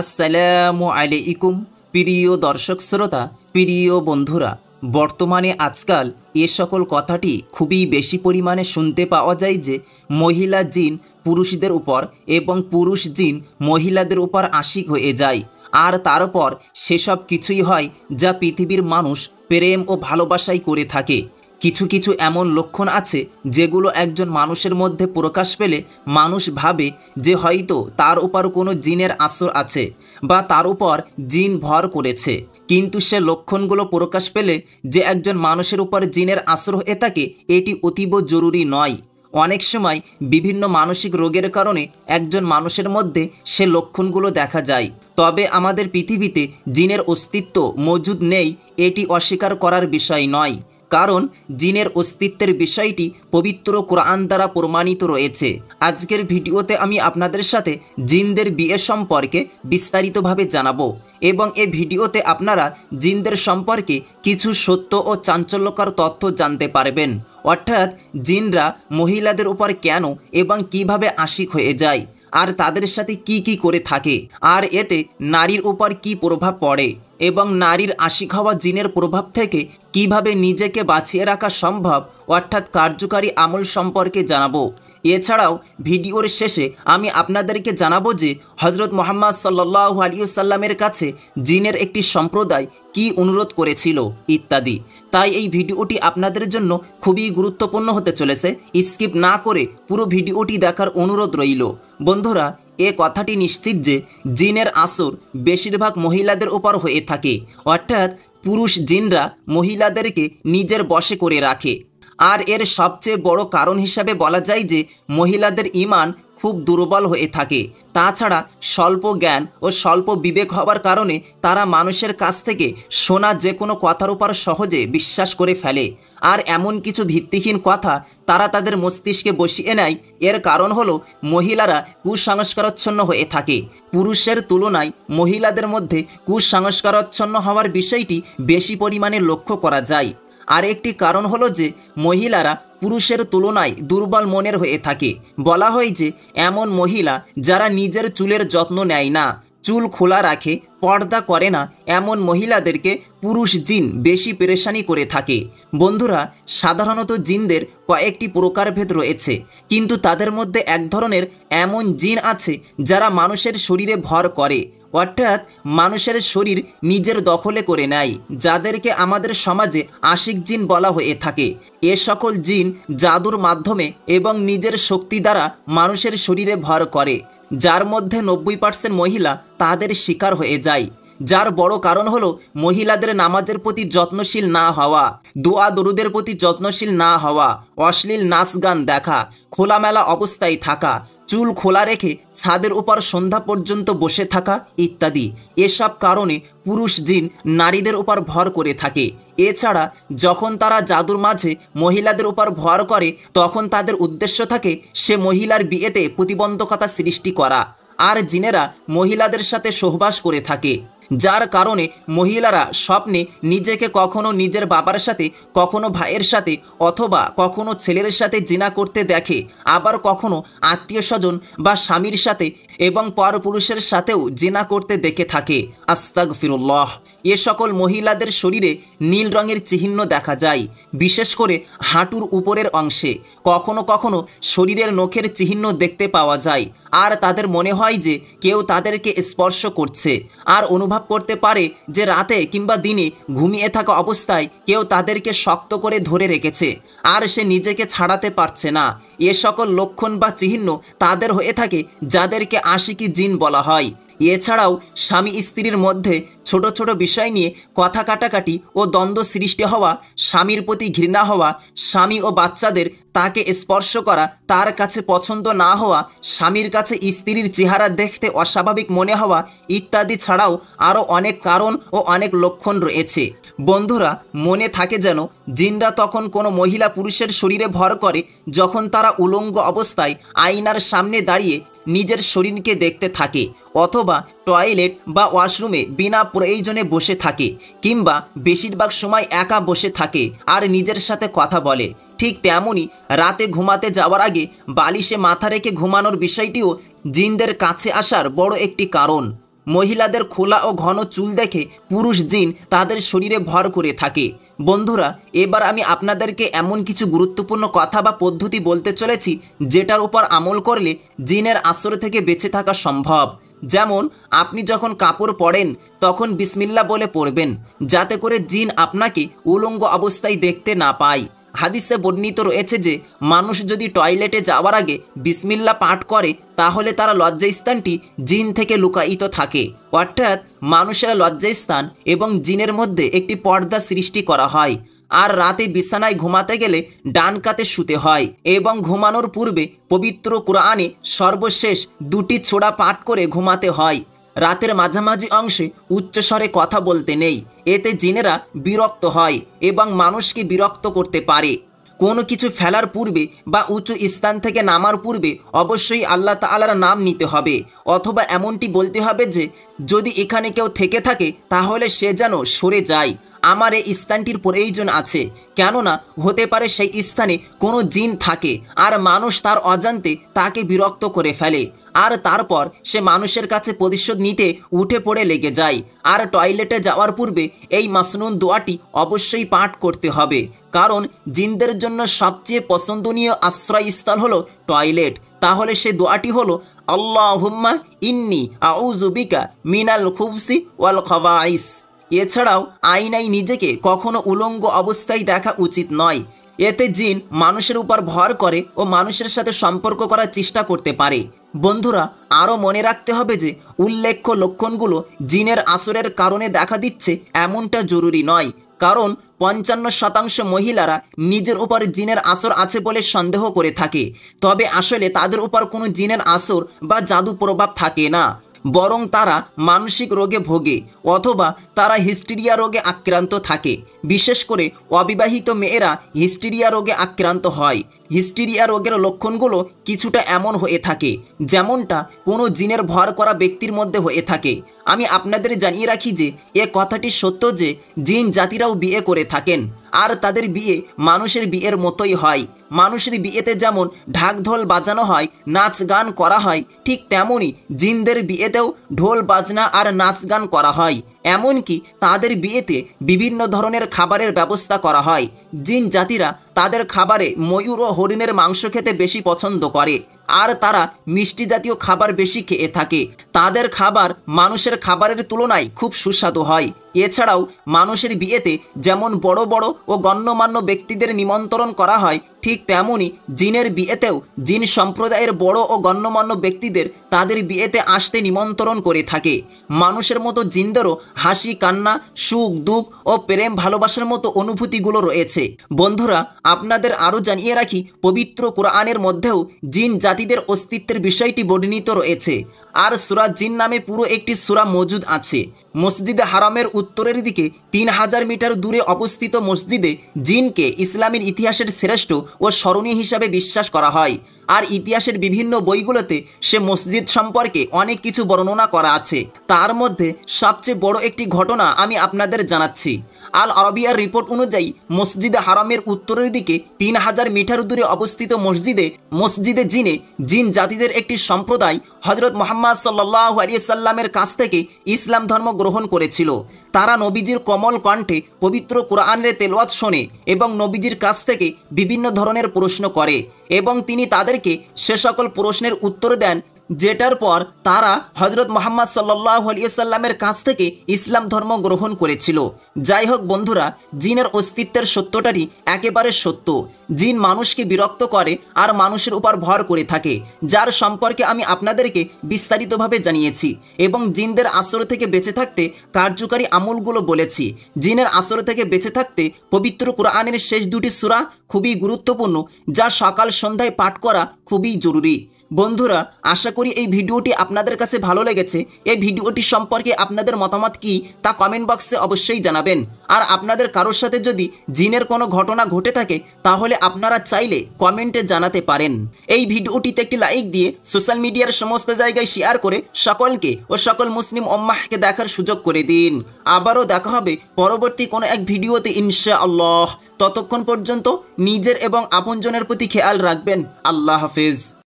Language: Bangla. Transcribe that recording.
আসসালামু আলাইকুম প্রিয় দর্শক শ্রোতা প্রিয় বন্ধুরা বর্তমানে আজকাল এ সকল কথাটি খুবই বেশি পরিমাণে শুনতে পাওয়া যায় যে মহিলা জিন পুরুষদের উপর এবং পুরুষ জিন মহিলাদের উপর আশিক হয়ে যায় আর তারপর সেসব কিছুই হয় যা পৃথিবীর মানুষ প্রেম ও ভালোবাসাই করে থাকে কিছু কিছু এমন লক্ষণ আছে যেগুলো একজন মানুষের মধ্যে প্রকাশ পেলে মানুষ ভাবে যে হয়তো তার উপর কোনো জিনের আসর আছে বা তার উপর জিন ভর করেছে কিন্তু সে লক্ষণগুলো প্রকাশ পেলে যে একজন মানুষের উপর জিনের আসর হয়ে থাকে এটি অতীব জরুরি নয় অনেক সময় বিভিন্ন মানসিক রোগের কারণে একজন মানুষের মধ্যে সে লক্ষণগুলো দেখা যায় তবে আমাদের পৃথিবীতে জিনের অস্তিত্ব মজুদ নেই এটি অস্বীকার করার বিষয় নয় কারণ জিনের অস্তিত্বের বিষয়টি পবিত্র কোরআন দ্বারা প্রমাণিত রয়েছে আজকের ভিডিওতে আমি আপনাদের সাথে জিনদের বিয়ে সম্পর্কে বিস্তারিতভাবে জানাবো এবং এ ভিডিওতে আপনারা জিনদের সম্পর্কে কিছু সত্য ও চাঞ্চল্যকর তথ্য জানতে পারবেন অর্থাৎ জিনরা মহিলাদের উপর কেন এবং কিভাবে আশিক হয়ে যায় আর তাদের সাথে কি কি করে থাকে আর এতে নারীর উপর কি প্রভাব পড়ে এবং নারীর আশি খাওয়া জিনের প্রভাব থেকে কিভাবে নিজেকে বাঁচিয়ে রাখা সম্ভব অর্থাৎ কার্যকারী আমল সম্পর্কে জানাবো এছাড়াও ভিডিওর শেষে আমি আপনাদেরকে জানাবো যে হজরত মোহাম্মদ সাল্লাহ সাল্লামের কাছে জিনের একটি সম্প্রদায় কি অনুরোধ করেছিল ইত্যাদি তাই এই ভিডিওটি আপনাদের জন্য খুবই গুরুত্বপূর্ণ হতে চলেছে স্কিপ না করে পুরো ভিডিওটি দেখার অনুরোধ রইল বন্ধুরা এ কথাটি নিশ্চিত যে জিনের আসর বেশিরভাগ মহিলাদের ওপর হয়ে থাকে অর্থাৎ পুরুষ জিনরা মহিলাদেরকে নিজের বশে করে রাখে আর এর সবচেয়ে বড় কারণ হিসাবে বলা যায় যে মহিলাদের ইমান খুব দুর্বল হয়ে থাকে তাছাড়া স্বল্প জ্ঞান ও স্বল্প বিবেক হওয়ার কারণে তারা মানুষের কাছ থেকে শোনা যে কোনো কথার উপর সহজে বিশ্বাস করে ফেলে আর এমন কিছু ভিত্তিহীন কথা তারা তাদের মস্তিষ্কে বসিয়ে নেয় এর কারণ হলো মহিলারা কুসংস্কারচ্ছন্ন হয়ে থাকে পুরুষের তুলনায় মহিলাদের মধ্যে কুসংস্কারচ্ছন্ন হওয়ার বিষয়টি বেশি পরিমাণে লক্ষ্য করা যায় আর একটি কারণ হলো যে মহিলারা পুরুষের তুলনায় দুর্বল মনের হয়ে থাকে বলা হয় যে এমন মহিলা যারা নিজের চুলের যত্ন নেয় না চুল খোলা রাখে পর্দা করে না এমন মহিলাদেরকে পুরুষ জিন বেশি পেরেশানি করে থাকে বন্ধুরা সাধারণত জিনদের কয়েকটি প্রকারভেদ রয়েছে কিন্তু তাদের মধ্যে এক ধরনের এমন জিন আছে যারা মানুষের শরীরে ভর করে অর্থাৎ মানুষের শরীর নিজের দখলে করে নেয় যাদেরকে আমাদের সমাজে আশিক জিন বলা হয়ে থাকে এ সকল জিন জাদুর মাধ্যমে এবং নিজের শক্তি দ্বারা মানুষের শরীরে ভর করে যার মধ্যে নব্বই পার্সেন্ট মহিলা তাদের শিকার হয়ে যায় যার বড় কারণ হলো মহিলাদের নামাজের প্রতি যত্নশীল না হওয়া দোয়া দরুদের প্রতি যত্নশীল না হওয়া অশ্লীল নাচ গান দেখা খোলামেলা অবস্থায় থাকা চুল খোলা রেখে ছাদের ওপর সন্ধ্যা পর্যন্ত বসে থাকা ইত্যাদি এসব কারণে পুরুষ জিন নারীদের উপর ভর করে থাকে এছাড়া যখন তারা জাদুর মাঝে মহিলাদের উপর ভর করে তখন তাদের উদ্দেশ্য থাকে সে মহিলার বিয়েতে প্রতিবন্ধকতা সৃষ্টি করা আর জিনেরা মহিলাদের সাথে সহবাস করে থাকে যার কারণে মহিলারা স্বপ্নে নিজেকে কখনো নিজের বাবার সাথে কখনো ভাইয়ের সাথে অথবা কখনো ছেলের সাথে জিনা করতে দেখে আবার কখনো আত্মীয় স্বজন বা স্বামীর সাথে এবং পরপুরুষের সাথেও জিনা করতে দেখে থাকে আস্তাক ফিরুল্লাহ এ সকল মহিলাদের শরীরে নীল রঙের চিহ্ন দেখা যায় বিশেষ করে হাঁটুর উপরের অংশে কখনো কখনো শরীরের নখের চিহ্ন দেখতে পাওয়া যায় আর তাদের মনে হয় যে কেউ তাদেরকে স্পর্শ করছে আর অনুভব করতে পারে যে রাতে কিংবা দিনে ঘুমিয়ে থাকা অবস্থায় কেউ তাদেরকে শক্ত করে ধরে রেখেছে আর সে নিজেকে ছাড়াতে পারছে না এ সকল লক্ষণ বা চিহ্ন তাদের হয়ে থাকে যাদেরকে আশিকি জিন বলা হয় এছাড়াও স্বামী স্ত্রীর মধ্যে ছোট ছোট বিষয় নিয়ে কথা কাটাকাটি ও দ্বন্দ্ব সৃষ্টি হওয়া স্বামীর প্রতি ঘৃণা হওয়া স্বামী ও বাচ্চাদের তাকে স্পর্শ করা তার কাছে পছন্দ না হওয়া স্বামীর কাছে স্ত্রীর চেহারা দেখতে অস্বাভাবিক মনে হওয়া ইত্যাদি ছাড়াও আরও অনেক কারণ ও অনেক লক্ষণ রয়েছে বন্ধুরা মনে থাকে যেন জিনরা তখন কোনো মহিলা পুরুষের শরীরে ভর করে যখন তারা উলঙ্গ অবস্থায় আয়নার সামনে দাঁড়িয়ে নিজের শরীরকে দেখতে থাকে অথবা টয়লেট বা ওয়াশরুমে বিনা প্রয়োজনে বসে থাকে কিংবা বেশিরভাগ সময় একা বসে থাকে আর নিজের সাথে কথা বলে ঠিক তেমনই রাতে ঘুমাতে যাওয়ার আগে বালিশে মাথা রেখে ঘুমানোর বিষয়টিও জিনদের কাছে আসার বড় একটি কারণ মহিলাদের খোলা ও ঘন চুল দেখে পুরুষ জিন তাদের শরীরে ভর করে থাকে বন্ধুরা এবার আমি আপনাদেরকে এমন কিছু গুরুত্বপূর্ণ কথা বা পদ্ধতি বলতে চলেছি যেটার উপর আমল করলে জিনের আশ্রয় থেকে বেঁচে থাকা সম্ভব যেমন আপনি যখন কাপড় পরেন তখন বিসমিল্লা বলে পড়বেন যাতে করে জিন আপনাকে উলঙ্গ অবস্থায় দেখতে না পায় হাদিসে বর্ণিত রয়েছে যে মানুষ যদি টয়লেটে যাওয়ার আগে বিসমিল্লা পাঠ করে তাহলে তারা লজ্জাস্থানটি জিন থেকে লুকায়িত থাকে অর্থাৎ মানুষের লজ্জাস্থান এবং জিনের মধ্যে একটি পর্দা সৃষ্টি করা হয় আর রাতে বিছানায় ঘুমাতে গেলে ডান কাতে শুতে হয় এবং ঘুমানোর পূর্বে পবিত্র কোরআনে সর্বশেষ দুটি ছোড়া পাঠ করে ঘুমাতে হয় রাতের মাঝামাঝি অংশে উচ্চস্বরে কথা বলতে নেই এতে জিনেরা বিরক্ত হয় এবং মানুষকে বিরক্ত করতে পারে কোনো কিছু ফেলার পূর্বে বা উঁচু স্থান থেকে নামার পূর্বে অবশ্যই আল্লাহ তালার নাম নিতে হবে অথবা এমনটি বলতে হবে যে যদি এখানে কেউ থেকে থাকে তাহলে সে যেন সরে যায় আমার এই স্থানটির প্রয়োজন আছে কেননা হতে পারে সেই স্থানে কোনো জিন থাকে আর মানুষ তার অজান্তে তাকে বিরক্ত করে ফেলে আর তারপর সে মানুষের কাছে প্রতিশোধ নিতে উঠে পড়ে লেগে যায় আর টয়লেটে যাওয়ার পূর্বে এই মাসনুন দোয়াটি অবশ্যই পাঠ করতে হবে কারণ জিনদের জন্য সবচেয়ে পছন্দনীয় আশ্রয়স্থল হলো টয়লেট তাহলে সে দোয়াটি হলো আল্লাহ হুম্মা ইন্নি আউজুবিকা মিনাল খুবসি ওয়াল খবাইস এছাড়াও আইনাই নিজেকে কখনো উলঙ্গ অবস্থায় দেখা উচিত নয় এতে জিন মানুষের উপর ভর করে ও মানুষের সাথে সম্পর্ক করার চেষ্টা করতে পারে বন্ধুরা আরও মনে রাখতে হবে যে উল্লেখ্য লক্ষণগুলো জিনের আসরের কারণে দেখা দিচ্ছে এমনটা জরুরি নয় কারণ পঞ্চান্ন শতাংশ মহিলারা নিজের উপর জিনের আসর আছে বলে সন্দেহ করে থাকে তবে আসলে তাদের উপর কোনো জিনের আসর বা জাদু প্রভাব থাকে না বরং তারা মানসিক রোগে ভোগে অথবা তারা হিস্টিরিয়া রোগে আক্রান্ত থাকে বিশেষ করে অবিবাহিত মেয়েরা হিস্টিরিয়া রোগে আক্রান্ত হয় হিস্টিরিয়া রোগের লক্ষণগুলো কিছুটা এমন হয়ে থাকে যেমনটা কোনো জিনের ভর করা ব্যক্তির মধ্যে হয়ে থাকে আমি আপনাদের জানিয়ে রাখি যে এ কথাটি সত্য যে জিন জাতিরাও বিয়ে করে থাকেন আর তাদের বিয়ে মানুষের বিয়ের মতোই হয় মানুষের বিয়েতে যেমন ঢাকঢোল বাজানো হয় নাচ গান করা হয় ঠিক তেমনই জিনদের বিয়েতেও ঢোল বাজনা আর নাচ গান করা হয় এমনকি তাদের বিয়েতে বিভিন্ন ধরনের খাবারের ব্যবস্থা করা হয় জিন জাতিরা তাদের খাবারে ময়ূর ও হরিণের মাংস খেতে বেশি পছন্দ করে আর তারা মিষ্টি জাতীয় খাবার বেশি খেয়ে থাকে তাদের খাবার মানুষের খাবারের তুলনায় খুব সুস্বাদু হয় এছাড়াও মানুষের বিয়েতে যেমন বড় বড় ও গণ্যমান্য ব্যক্তিদের নিমন্ত্রণ করা হয় ঠিক তেমনই জিনের বিয়েতেও জিন সম্প্রদায়ের বড় ও গণ্যমান্য ব্যক্তিদের তাদের বিয়েতে আসতে নিমন্ত্রণ করে থাকে মানুষের মতো জিনদেরও হাসি কান্না সুখ দুঃখ ও প্রেম ভালোবাসার মতো অনুভূতিগুলো রয়েছে বন্ধুরা আপনাদের আরও জানিয়ে রাখি পবিত্র কোরআনের মধ্যেও জিন জাতিদের অস্তিত্বের বিষয়টি বর্ণিত রয়েছে আর সুরা জিন নামে পুরো একটি সুরা মজুদ আছে মসজিদে হারামের উত্তরের দিকে তিন হাজার মিটার দূরে অবস্থিত মসজিদে জিনকে ইসলামের ইতিহাসের শ্রেষ্ঠ ও স্মরণীয় হিসাবে বিশ্বাস করা হয় আর ইতিহাসের বিভিন্ন বইগুলোতে সে মসজিদ সম্পর্কে অনেক কিছু বর্ণনা করা আছে তার মধ্যে সবচেয়ে বড় একটি ঘটনা আমি আপনাদের জানাচ্ছি আল আরবিয়ার রিপোর্ট অনুযায়ী মসজিদে হারামের উত্তরের দিকে তিন হাজার মিটার দূরে অবস্থিত মসজিদে মসজিদে জিনে জিন জাতিদের একটি সম্প্রদায় হজরত মোহাম্মদ সাল্লাহ আলিয়া সাল্লামের কাছ থেকে ইসলাম ধর্ম গ্রহণ করেছিল তারা নবীজির কম কোমল কণ্ঠে পবিত্র কোরআনের তেলওয়াত শোনে এবং নবীজির কাছ থেকে বিভিন্ন ধরনের প্রশ্ন করে এবং তিনি তাদেরকে সে সকল প্রশ্নের উত্তর দেন যেটার পর তারা হজরত মোহাম্মদ সাল্লাহ আলিয়াল্লামের কাছ থেকে ইসলাম ধর্ম গ্রহণ করেছিল যাই হোক বন্ধুরা জিনের অস্তিত্বের সত্যটারই একেবারে সত্য জিন মানুষকে বিরক্ত করে আর মানুষের উপর ভর করে থাকে যার সম্পর্কে আমি আপনাদেরকে বিস্তারিতভাবে জানিয়েছি এবং জিনদের আশ্রয় থেকে বেঁচে থাকতে কার্যকারী আমলগুলো বলেছি জিনের আশ্রয় থেকে বেঁচে থাকতে পবিত্র কোরআনের শেষ দুটি সুরা খুবই গুরুত্বপূর্ণ যা সকাল সন্ধ্যায় পাঠ করা খুবই জরুরি বন্ধুরা আশা করি এই ভিডিওটি আপনাদের কাছে ভালো লেগেছে এই ভিডিওটি সম্পর্কে আপনাদের মতামত কি তা কমেন্ট বক্সে অবশ্যই জানাবেন আর আপনাদের কারোর সাথে যদি জিনের কোনো ঘটনা ঘটে থাকে তাহলে আপনারা চাইলে কমেন্টে জানাতে পারেন এই ভিডিওটিতে একটি লাইক দিয়ে সোশ্যাল মিডিয়ার সমস্ত জায়গায় শেয়ার করে সকলকে ও সকল মুসলিম ওম্মাহকে দেখার সুযোগ করে দিন আবারও দেখা হবে পরবর্তী কোনো এক ভিডিওতে ইনশা আল্লাহ ততক্ষণ পর্যন্ত নিজের এবং আপনজনের প্রতি খেয়াল রাখবেন আল্লাহ হাফেজ